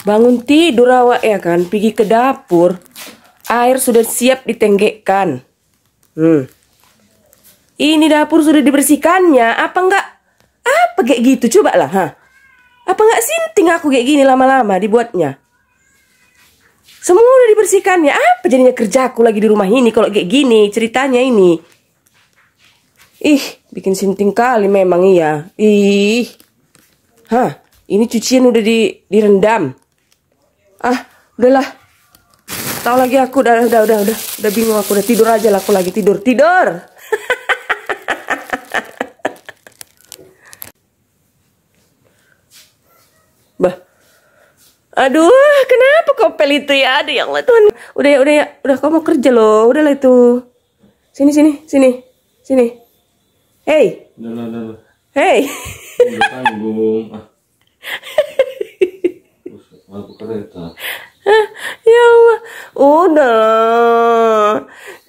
Bangun tidur awak ya kan, pergi ke dapur. Air sudah siap ditenggekkan. Hmm. Ini dapur sudah dibersihkannya, apa enggak? Apa kayak gitu, coba lah, ha? Apa enggak sinting aku kayak gini lama-lama dibuatnya? Semua udah dibersihkannya, apa jadinya kerjaku lagi di rumah ini kalau kayak gini ceritanya ini? Ih, bikin sinting kali memang iya. Ih. Hah, ini cucian udah di direndam ah udahlah tahu lagi aku udah udah udah udah udah bingung aku udah tidur aja lah aku lagi tidur tidur bah aduh kenapa pel itu ya Ada yang Allah Tuhan udah ya udah ya udah kau mau kerja loh udah lah itu sini sini sini sini hey no, hey tanggung ah. Malu kereta. Eh, ya Allah, udah. Oh,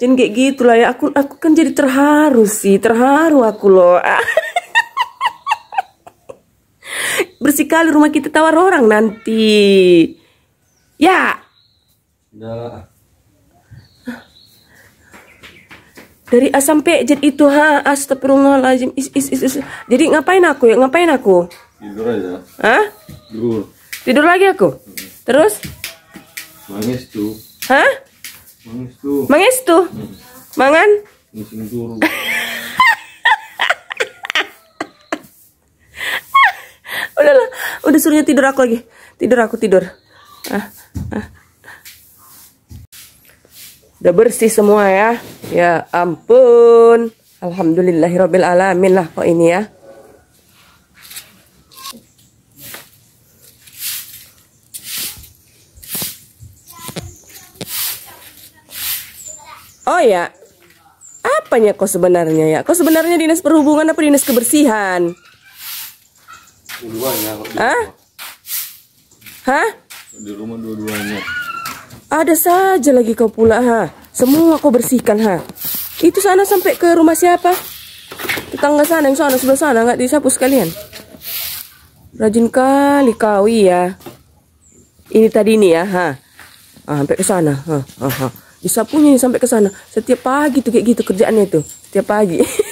Jangan kayak gitu lah ya. Aku aku kan jadi terharu sih, terharu aku loh. bersih kali rumah kita tawar orang nanti. Ya. Udah. Dari A sampai Z itu ha astagfirullahaladzim Is, is, is, is. Jadi ngapain aku ya? Ngapain aku? Tidur aja. Hah? Tidur. Tidur lagi aku. Terus? Mangis tuh. Hah? Mangis tuh. Mangis tuh. Mangan? Mangis dulu. Udahlah, udah suruhnya tidur aku lagi. Tidur aku tidur. Ah, ah. Udah bersih semua ya. Ya ampun. Alhamdulillahirabbil alamin lah kok ini ya. Oh ya, apanya kok sebenarnya ya? Kok sebenarnya dinas perhubungan apa dinas kebersihan? Dua-duanya. Hah? Hah? Di rumah dua-duanya. Ada saja lagi kau pula ha. Semua kau bersihkan ha. Itu sana sampai ke rumah siapa? Tetangga sana yang sana sebelah sana nggak disapu sekalian. Rajin kali kau iya. Ini tadi ini ya ha. Ah, sampai ke sana. Ha, ah, ha, ha bisa punya sampai ke sana setiap pagi tuh kayak gitu kerjaannya tuh setiap pagi